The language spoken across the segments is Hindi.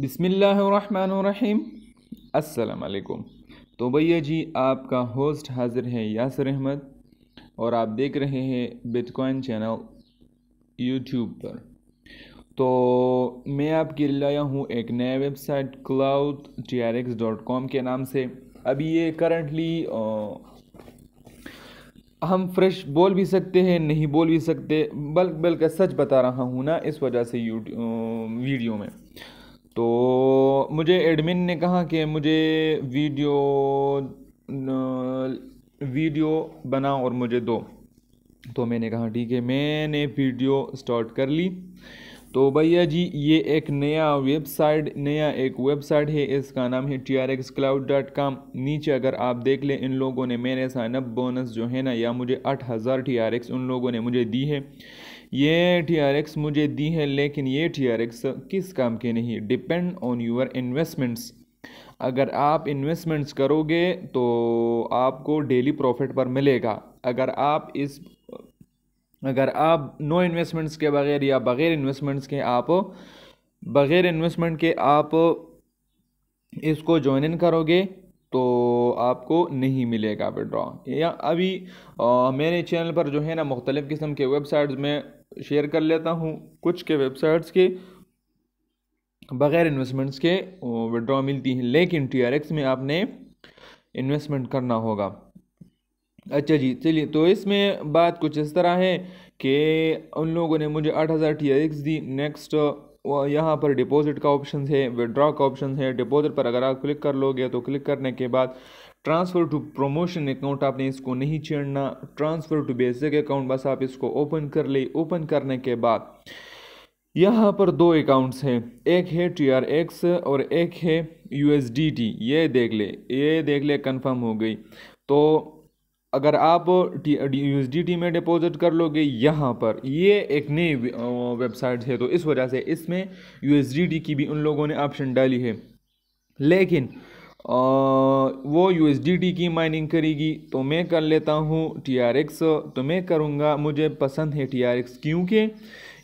बिसमीम असलकुम तो भैया जी आपका होस्ट हाजिर है यासर अहमद और आप देख रहे हैं बिटकॉइन चैनल यूट्यूब पर तो मैं आपके लिए लाया हूँ एक नया website cloud T R X dot com के नाम से अभी ये करंटली हम फ्रेश बोल भी सकते हैं नहीं बोल भी सकते बल्कि बल्कि सच बता रहा हूँ ना इस वजह से यूट्यूब वीडियो में तो मुझे एडमिन ने कहा कि मुझे वीडियो वीडियो बना और मुझे दो तो मैंने कहा ठीक है मैंने वीडियो स्टार्ट कर ली तो भैया जी ये एक नया वेबसाइट नया एक वेबसाइट है इसका नाम है T R X cloud dot com नीचे अगर आप देख लें इन लोगों ने मेरे साइनअप बोनस जो है ना या मुझे आठ हज़ार टी आर एक्स उन लोगों ने मुझे दी है ये टी आर एक्स मुझे दी है लेकिन ये टी आर एक्स किस काम के नहीं डिपेंड ऑन यूर इन्वेस्टमेंट्स अगर आप इन्वेस्टमेंट्स करोगे तो आपको डेली प्रॉफिट पर मिलेगा अगर आप इस अगर आप नो इन्वेस्टमेंट्स के बगैर या बग़ैर इन्वेस्टमेंट्स के आप बग़ैर इन्वेस्टमेंट के आप इसको ज्वाइन इन करोगे तो आपको नहीं मिलेगा विड्रॉ या अभी आ, मेरे चैनल पर जो है ना मुख्तलिफ़ किस्म के वेबसाइट्स में शेयर कर लेता हूँ कुछ के वेबसाइट्स के बग़ैर इन्वेस्टमेंट्स के विड्रॉ मिलती हैं लेकिन टी में आपने इन्वेस्टमेंट करना होगा अच्छा जी चलिए तो इसमें बात कुछ इस तरह है कि उन लोगों ने मुझे आठ हज़ार टी दी नेक्स्ट यहाँ पर डिपॉजिट का ऑप्शन है विड्रॉ का ऑप्शन है डिपॉजिट पर अगर आप क्लिक कर लोगे तो क्लिक करने के बाद ट्रांसफ़र टू प्रमोशन अकाउंट आपने इसको नहीं छेड़ना ट्रांसफ़र टू बेसिक अकाउंट बस आप इसको ओपन कर ले ओपन करने के बाद यहाँ पर दो अकाउंट्स हैं एक है टी आर एक्स और एक है यू एस डी टी ये देख ले ये देख ले कन्फर्म हो गई तो अगर आप यूएस डी में डिपॉजिट कर लोगे यहाँ पर ये एक नई वेबसाइट है तो इस वजह से इसमें यूएस की भी उन लोगों ने ऑप्शन डाली है लेकिन वो यू की माइनिंग करेगी तो मैं कर लेता हूँ टी आर एक्स तो मैं करूँगा मुझे पसंद है टी आर एक्स क्योंकि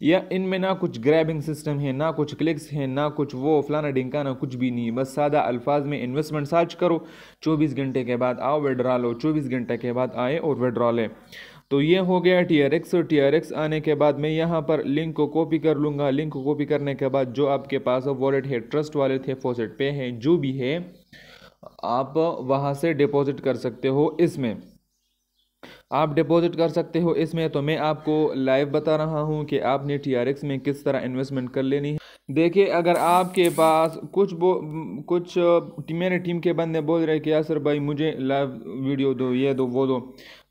या इनमें ना कुछ ग्रैबिंग सिस्टम है ना कुछ क्लिक्स है ना कुछ वो फलाना डिंकाना कुछ भी नहीं बस सादा अल्फाज में इन्वेस्टमेंट सर्च करो 24 घंटे के बाद आओ विड्रा लो चौबीस घंटे के बाद आए और विड्रा लें तो ये हो गया T R X T R X आने के बाद मैं यहाँ पर लिंक को कॉपी कर लूँगा लिंक को कॉपी करने के बाद जो आपके पास वॉलेट है ट्रस्ट वॉलेट है फोसेट पे है जो भी है आप वहाँ से डिपॉज़िट कर सकते हो इसमें आप डिपॉज़िट कर सकते हो इसमें तो मैं आपको लाइव बता रहा हूँ कि आपने टी में किस तरह इन्वेस्टमेंट कर लेनी है देखिए अगर आपके पास कुछ बो कुछ मेरे टीम के बंदे बोल रहे कि यासर भाई मुझे लाइव वीडियो दो ये दो वो दो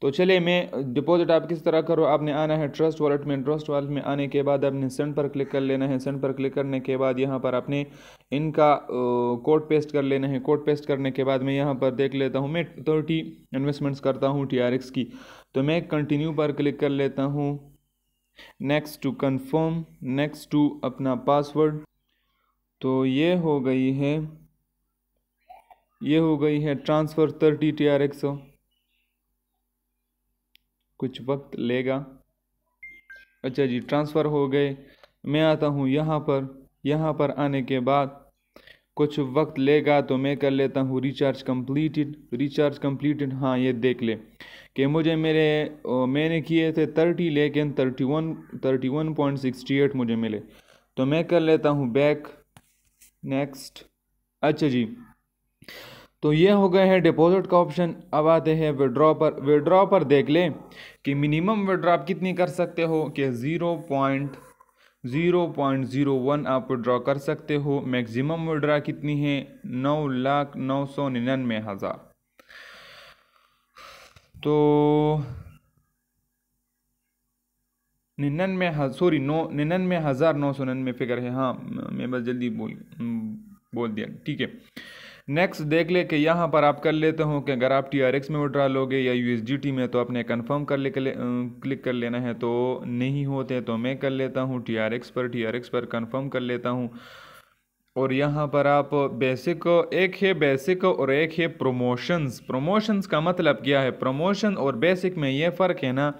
तो चलिए मैं डिपॉजिट आप किस तरह करो आपने आना है ट्रस्ट वॉलेट में ट्रस्ट वॉलेट में आने के बाद आपने सेंड पर क्लिक कर लेना है सेंड पर क्लिक करने के बाद यहाँ पर आपने इनका कोड पेस्ट कर लेना है कोड पेस्ट करने के बाद मैं यहाँ पर देख लेता हूँ मैं थर्टी तो इन्वेस्टमेंट्स करता हूँ टी की तो मैं कंटिन्यू पर क्लिक कर लेता हूँ next to confirm next to अपना पासवर्ड तो ये हो गई है ये हो गई है ट्रांसफ़र थर्टी टी आर एक्सो कुछ वक्त लेगा अच्छा जी ट्रांसफ़र हो गए मैं आता हूँ यहाँ पर यहाँ पर आने के बाद कुछ वक्त लेगा तो मैं कर लेता हूँ रिचार्ज कंप्लीटेड रिचार्ज कंप्लीटेड हाँ ये देख ले कि मुझे मेरे मैंने किए थे थर्टी लेकिन thirty one thirty one point sixty eight मुझे मिले तो मैं कर लेता हूँ बैक नेक्स्ट अच्छा जी तो ये हो गए हैं डिपॉजिट का ऑप्शन अब आते हैं विड्रॉ पर विड्रॉ पर देख लें कि मिनिमम विड्रॉ आप कितनी कर सकते हो कि ज़ीरो पॉइंट 0.01 आप ड्रा कर सकते हो मैक्सिमम विड्रा कितनी है नौ लाख नौ सौ निन्यानवे हज़ार तो निन्यानवे सॉरी नौ निन्यानवे हज़ार नौ सौ निन्यानवे फिगर है हाँ मैं बस जल्दी बोल बोल दिया ठीक है नेक्स्ट देख ले कि यहाँ पर आप कर लेते हो कि अगर आप टी आर एक्स में विड्रा लोगे या यू में तो आपने कन्फर्म कर ले, ले क्लिक कर लेना है तो नहीं होते तो मैं कर लेता हूँ टी आर एक्स पर टी आर एक्स पर कन्फर्म कर लेता हूँ और यहाँ पर आप बेसिक एक है बेसिक और एक है प्रोमोशंस प्रोमोशंस का मतलब क्या है प्रोमोशन और बेसिक में ये फ़र्क है ना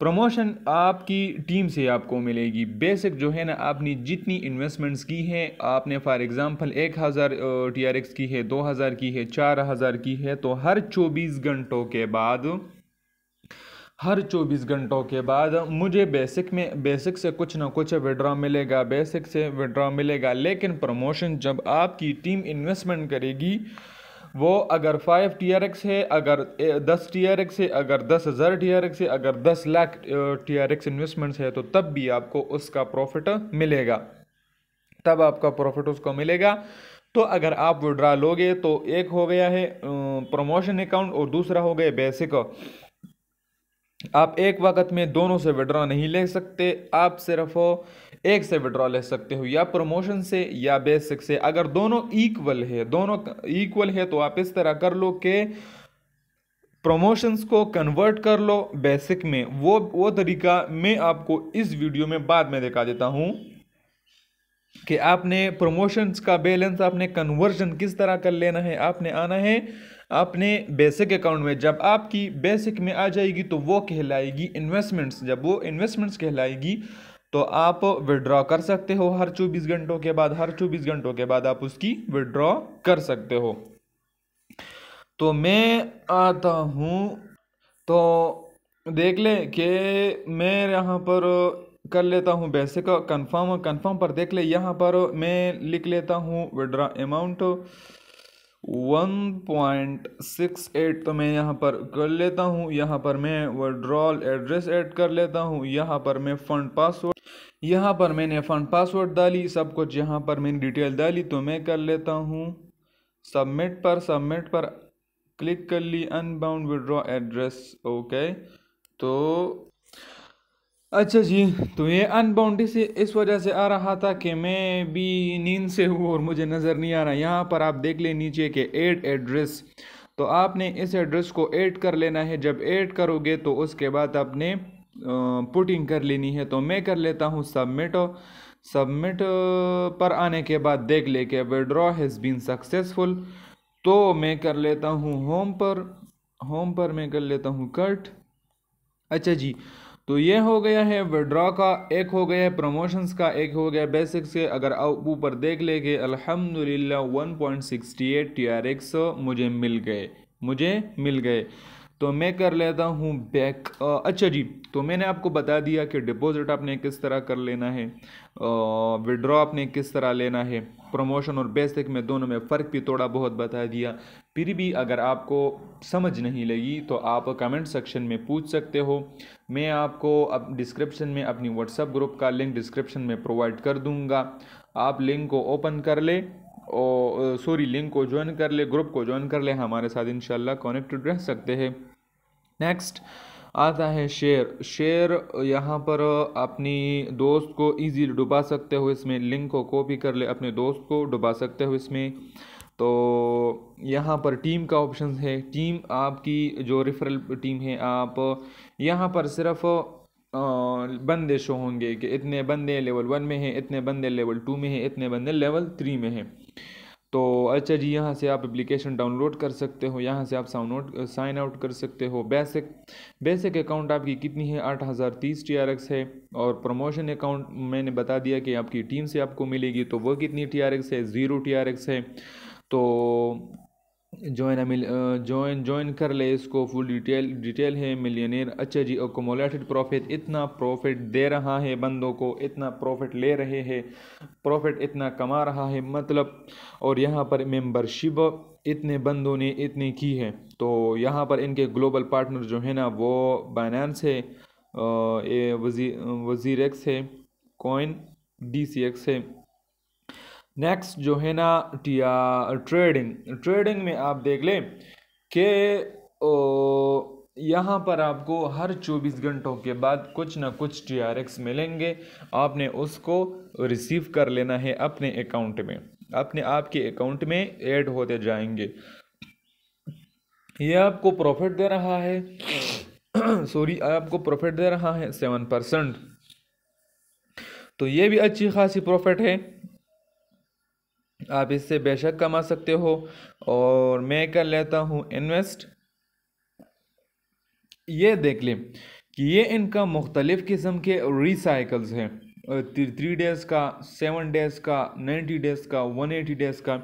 प्रमोशन आपकी टीम से आपको मिलेगी बेसिक जो है ना आपने जितनी इन्वेस्टमेंट्स की हैं आपने फॉर एग्जांपल एक हज़ार टी आर एक्स की है दो हज़ार की है चार हज़ार की है तो हर चौबीस घंटों के बाद हर 24 घंटों के बाद मुझे बेसिक में बेसिक से कुछ ना कुछ विड्रॉ मिलेगा बेसिक से विड्रॉ मिलेगा लेकिन प्रमोशन जब आपकी टीम इन्वेस्टमेंट करेगी वो अगर फाइव टी आर एक्स है अगर दस टी आर एक्स है अगर दस हज़ार टी आर एक्स है अगर दस lakh T R X investments है तो तब भी आपको उसका प्रॉफिट मिलेगा तब आपका प्रॉफिट उसको मिलेगा तो अगर आप विड्रा लोगे तो एक हो गया है प्रमोशन अकाउंट और दूसरा हो गया बेसिक आप एक वक्त में दोनों से विड्रॉ नहीं ले सकते आप सिर्फ एक से विड्रॉ ले सकते हो या प्रमोशन से या बेसिक से अगर दोनों इक्वल है दोनों इक्वल है तो आप इस तरह कर लो कि प्रमोशंस को कन्वर्ट कर लो बेसिक में वो वो तरीका मैं आपको इस वीडियो में बाद में दिखा देता हूँ कि आपने प्रमोशंस का बैलेंस आपने कन्वर्जन किस तरह कर लेना है आपने आना है अपने बेसिक अकाउंट में जब आपकी बेसिक में आ जाएगी तो वो कहलाएगी इन्वेस्टमेंट्स जब वो इन्वेस्टमेंट्स कहलाएगी तो आप विड्रॉ कर सकते हो हर चौबीस घंटों के बाद हर चौबीस घंटों के बाद आप उसकी विड्रॉ कर सकते हो तो मैं आता हूँ तो देख लें कि मैं यहाँ पर कर लेता हूँ बेसिक कंफर्म कंफर्म पर देख ले यहाँ पर मैं लिख लेता हूँ withdraw amount one point six eight तो मैं यहाँ पर कर लेता हूँ यहाँ पर मैं वड्रॉल एड्रेस ऐड कर लेता हूँ यहाँ पर मैं फ़ंड पासवर्ड यहाँ पर मैंने फ़ंड पासवर्ड डाली सब कुछ यहाँ पर मैंने डिटेल डाली तो मैं कर लेता हूँ सबमिट पर सबमिट पर क्लिक कर ली अनबाउंड विड्रॉ एड्रेस ओके तो अच्छा जी तो ये अनबाउंडी से इस वजह से आ रहा था कि मैं भी नींद से हूँ और मुझे नज़र नहीं आ रहा यहाँ पर आप देख ले नीचे के एड एड्रेस तो आपने इस एड्रेस को ऐड कर लेना है जब ऐड करोगे तो उसके बाद आपने पुटिंग कर लेनी है तो मैं कर लेता हूँ सबमिट सबमिट पर आने के बाद देख ले कि विड्रॉ हैज़ बीन सक्सेसफुल तो मैं कर लेता हूँ होम पर होम पर मैं कर लेता हूँ कट अच्छा जी तो ये हो गया है विड्रॉ का एक हो गया है प्रमोशंस का एक हो गया बेसिक्स के अगर आप ऊपर देख लेंगे अल्हम्दुलिल्लाह 1.68 टीआरएक्स मुझे मिल गए मुझे मिल गए तो मैं कर लेता हूँ बैक अच्छा जी तो मैंने आपको बता दिया कि डिपॉजिट आपने किस तरह कर लेना है विड्रॉ आपने किस तरह लेना है प्रमोशन और बेसिक में दोनों में फ़र्क भी थोड़ा बहुत बता दिया फिर भी अगर आपको समझ नहीं लगी तो आप कमेंट सेक्शन में पूछ सकते हो मैं आपको अब डिस्क्रिप्शन में अपनी व्हाट्सएप ग्रुप का लिंक डिस्क्रिप्शन में प्रोवाइड कर दूँगा आप लिंक को ओपन कर ले और सॉरी लिंक को ज्वाइन कर ले ग्रुप को ज्वाइन कर ले हमारे साथ इन कनेक्टेड रह सकते हैं नेक्स्ट आता है शेयर शेयर यहाँ पर अपनी दोस्त को इजीली डुबा सकते हो इसमें लिंक को कॉपी कर ले अपने दोस्त को डुबा सकते हो इसमें तो यहाँ पर टीम का ऑप्शन है टीम आपकी जो रेफरल टीम है आप यहाँ पर सिर्फ बंदे शो होंगे कि इतने बंदे लेवल वन में हैं इतने बंदे लेवल टू में हैं इतने बंदे लेवल थ्री में हैं तो अच्छा जी यहाँ से आप एप्लीकेशन डाउनलोड कर सकते हो यहाँ से आप साउन आउट साइन आउट कर सकते हो बेसिक बेसिक अकाउंट आपकी कितनी है आठ हज़ार तीस टी आर एक्स है और प्रमोशन अकाउंट मैंने बता दिया कि आपकी टीम से आपको मिलेगी तो वह कितनी टी आर एक्स है ज़ीरो टी आर एक्स है तो ज्वाइन मिल ज्वाइन ज्वाइन कर ले इसको फुल डिटेल डिटेल है मिलियनर अच्छा जी अकोमोलेटेड प्रॉफिट इतना प्रॉफिट दे रहा है बंदों को इतना प्रॉफिट ले रहे हैं प्रॉफिट इतना कमा रहा है मतलब और यहाँ पर मेंबरशिप इतने बंदों ने इतनी की है तो यहाँ पर इनके ग्लोबल पार्टनर जो है ना वो बाइनानस है uh, वजी एक्स है कॉइन डी सी एक्स है नेक्स्ट जो है ना टिया ट्रेडिंग ट्रेडिंग में आप देख लें कि यहाँ पर आपको हर 24 घंटों के बाद कुछ ना कुछ टी आर एक्स मिलेंगे आपने उसको रिसीव कर लेना है अपने अकाउंट में अपने आपके अकाउंट में ऐड होते जाएंगे ये आपको प्रॉफिट दे रहा है सॉरी आपको प्रॉफिट दे रहा है सेवन परसेंट तो ये भी अच्छी खासी प्रॉफिट है आप इससे बेशक कमा सकते हो और मैं कर लेता हूँ इन्वेस्ट ये देख लें कि ये इनका मुख्तलिफ़ किस्म के रिसाइकल्स हैं थ्री डेज़ का सेवन डेज़ का नाइन्टी डेज़ का वन एटी डेज़ का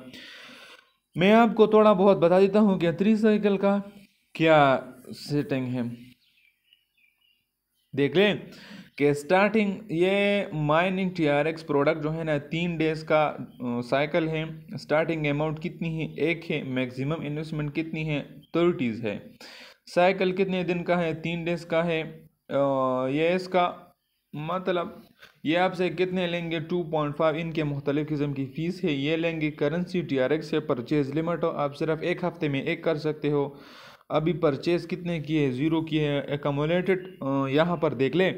मैं आपको थोड़ा बहुत बता देता हूँ कि थ्री साइकिल का क्या सेटिंग है देख लें कि स्टार्टिंग ये mining T R X product जो है ना तीन डेज़ का साइकिल है स्टार्टिंग अमाउंट कितनी है एक है मैक्सिमम इन्वेस्टमेंट कितनी है थर्टीज़ है साइकिल कितने दिन का है तीन डेज़ का है ये इसका मतलब ये आपसे कितने लेंगे टू पॉइंट फाइव इनके मुख्तलिफ़ किस्म की फ़ीस है ये लेंगे करेंसी टी आर एक्स से परचेज़ लिमिट हो आप सिर्फ एक हफ़्ते में एक कर सकते हो अभी परचेज़ कितने किए ज़ीरो किए एकोमोलेटेड यहाँ पर देख लें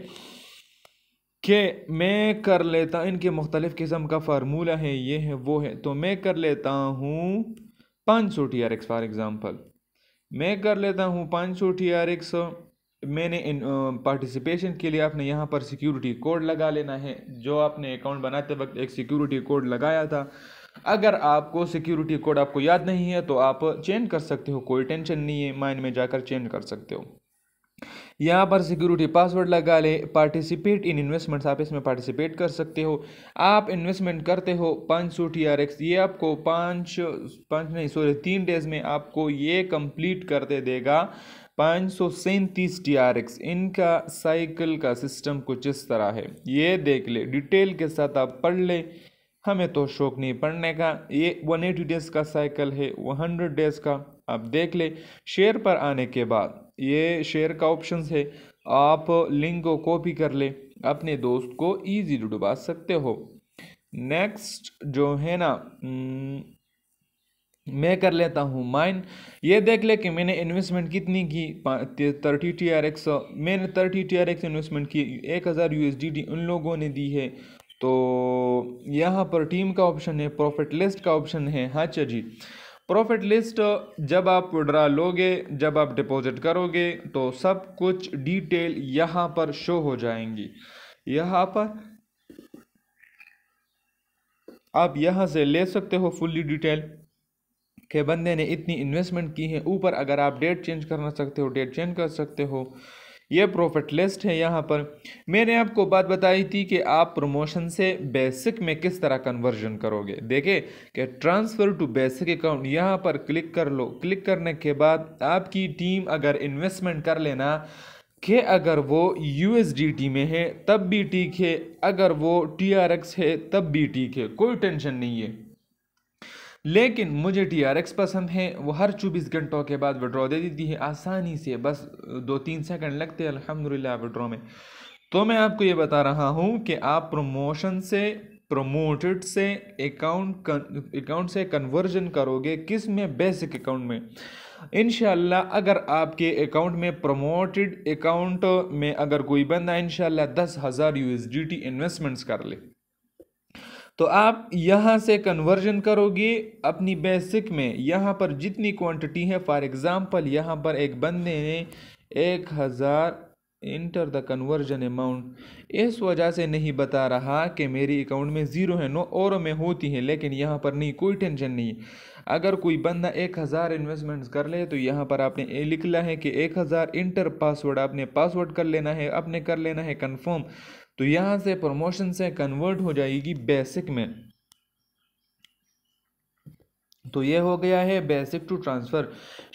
कि मैं कर लेता इनके मुख्तलिफ़ किस्म का फार्मूला है ये है वो है तो मैं कर लेता हूँ पाँच सौ T R X for example मैं कर लेता हूँ पाँच सौ टी आर एक्स मैंने इन पार्टिसिपेशन के लिए आपने यहाँ पर सिक्योरिटी कोड लगा लेना है जो आपने अकाउंट बनाते वक्त एक सिक्योरिटी कोड लगाया था अगर आपको सिक्योरिटी कोड आपको याद नहीं है तो आप चेंज कर सकते हो कोई टेंशन नहीं है माइंड में जाकर चेंज कर सकते हो यहाँ पर सिक्योरिटी पासवर्ड लगा ले पार्टिसिपेट इन इन्वेस्टमेंट्स आप इसमें पार्टिसिपेट कर सकते हो आप इन्वेस्टमेंट करते हो पाँच सौ टी आर एक्स ये आपको पाँच पाँच नहीं सॉरी तीन डेज में आपको ये कंप्लीट करते देगा पाँच सौ सैंतीस टी आर एक्स इनका साइकिल का सिस्टम कुछ इस तरह है ये देख ले डिटेल के साथ आप पढ़ ले हमें तो शौक नहीं पढ़ने का ये वन एटी डेज़ का साइकिल है वन हंड्रेड डेज़ का आप देख ले शेयर पर आने के बाद ये शेयर का ऑप्शन है आप लिंक को कॉपी कर ले अपने दोस्त को ईजीली डुबा सकते हो नेक्स्ट जो है ना हम्म, मैं कर लेता हूँ माइन ये देख ले कि मैंने इन्वेस्टमेंट कितनी की थर्टी टी आर एक्स मैंने thirty T R X investment की एक हज़ार यू एस डी डी उन लोगों ने दी है तो यहाँ पर टीम का ऑप्शन है प्रॉफिट लिस्ट का ऑप्शन है हाँ जी प्रॉफिट लिस्ट जब आप विड्रा लोगे जब आप डिपॉजिट करोगे तो सब कुछ डिटेल यहाँ पर शो हो जाएंगी यहाँ पर आप यहाँ से ले सकते हो फुल्ली डिटेल के बंदे ने इतनी इन्वेस्टमेंट की है ऊपर अगर आप डेट चेंज करना सकते हो डेट चेंज कर सकते हो ये प्रॉफिट लिस्ट है यहाँ पर मैंने आपको बात बताई थी कि आप प्रमोशन से बेसिक में किस तरह कन्वर्जन करोगे देखे कि ट्रांसफ़र टू बेसिक अकाउंट यहाँ पर क्लिक कर लो क्लिक करने के बाद आपकी टीम अगर इन्वेस्टमेंट कर लेना कि अगर वो यू में है तब भी ठीक है अगर वो टी है तब भी ठीक है कोई टेंशन नहीं है लेकिन मुझे टी आर एक्स पसंद है वो हर चौबीस घंटों के बाद विड्रॉ दे देती है आसानी से बस दो तीन सेकंड लगते हैं अल्हम्दुलिल्लाह विड्रॉ में तो मैं आपको ये बता रहा हूँ कि आप प्रमोशन से प्रमोटेड से अकाउंट अकाउंट से कन्वर्जन करोगे किस में बेसिक अकाउंट में इन अगर आपके अकाउंट में प्रमोटेड अकाउंट में अगर कोई बंदा इन दस हज़ार यू इन्वेस्टमेंट्स कर ले तो आप यहाँ से कन्वर्जन करोगे अपनी बेसिक में यहाँ पर जितनी क्वांटिटी है फॉर एग्ज़ाम्पल यहाँ पर एक बंदे ने एक हज़ार इंटर द कन्वर्जन अमाउंट इस वजह से नहीं बता रहा कि मेरी अकाउंट में ज़ीरो है नो और में होती है लेकिन यहाँ पर नहीं कोई टेंशन नहीं अगर कोई बंदा एक हज़ार इन्वेस्टमेंट्स कर ले तो यहाँ पर आपने ये लिख ला है कि एक हज़ार इंटर पासवर्ड आपने पासवर्ड कर लेना है आपने कर लेना है कन्फर्म तो यहां से प्रमोशन से कन्वर्ट हो जाएगी बेसिक में तो ये हो गया है बेसिक टू ट्रांसफ़र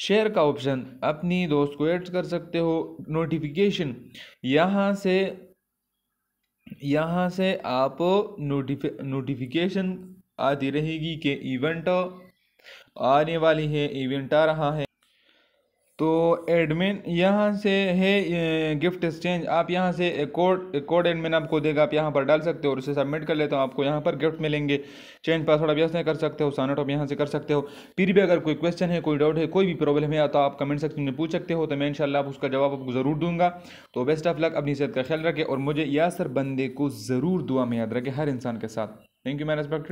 शेयर का ऑप्शन अपनी दोस्त को ऐड कर सकते हो नोटिफिकेशन यहाँ से यहाँ से आप नोटिफि नोटिफिकेशन आती रहेगी कि इवेंट आने वाली है इवेंट आ रहा है तो एडमिन यहाँ से है गिफ्ट एक्सचेंज आप यहाँ से कोड कोड एडमिन आपको देगा आप यहाँ पर डाल सकते हो और उसे सबमिट कर लेते हो आपको यहाँ पर गिफ्ट मिलेंगे चेंज पासवर्ड आप यहाँ से कर सकते हो सानट आप यहाँ से कर सकते हो फिर भी अगर कोई क्वेश्चन है कोई डाउट है कोई भी प्रॉब्लम है तो आप कमेंट सेक्शन में पूछ सकते हो तो मैं आप उसका जवाब आपको ज़रूर दूंगा तो बेस्ट ऑफ लक अपनी सेहत का ख्याल रखें और मुझे या सर बंदे को ज़रूर दुआ में याद रखें हर इंसान के साथ थैंक यू मैं रेस्पेक्ट